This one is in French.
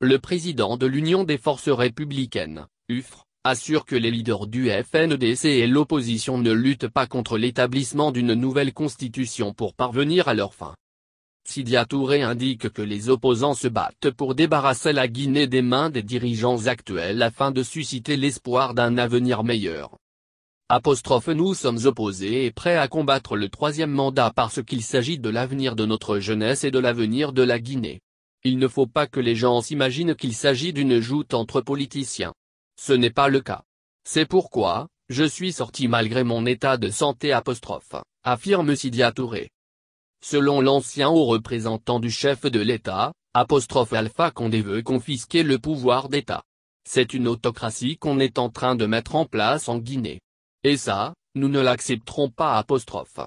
Le président de l'Union des forces républicaines, UFR, assure que les leaders du FNDC et l'opposition ne luttent pas contre l'établissement d'une nouvelle constitution pour parvenir à leur fin. Sidia Touré indique que les opposants se battent pour débarrasser la Guinée des mains des dirigeants actuels afin de susciter l'espoir d'un avenir meilleur. nous sommes opposés et prêts à combattre le troisième mandat parce qu'il s'agit de l'avenir de notre jeunesse et de l'avenir de la Guinée. Il ne faut pas que les gens s'imaginent qu'il s'agit d'une joute entre politiciens. Ce n'est pas le cas. C'est pourquoi, je suis sorti malgré mon état de santé apostrophe, affirme Sidia Touré. Selon l'ancien haut représentant du chef de l'État, apostrophe Alpha Condé veut confisquer le pouvoir d'État. C'est une autocratie qu'on est en train de mettre en place en Guinée. Et ça, nous ne l'accepterons pas apostrophe.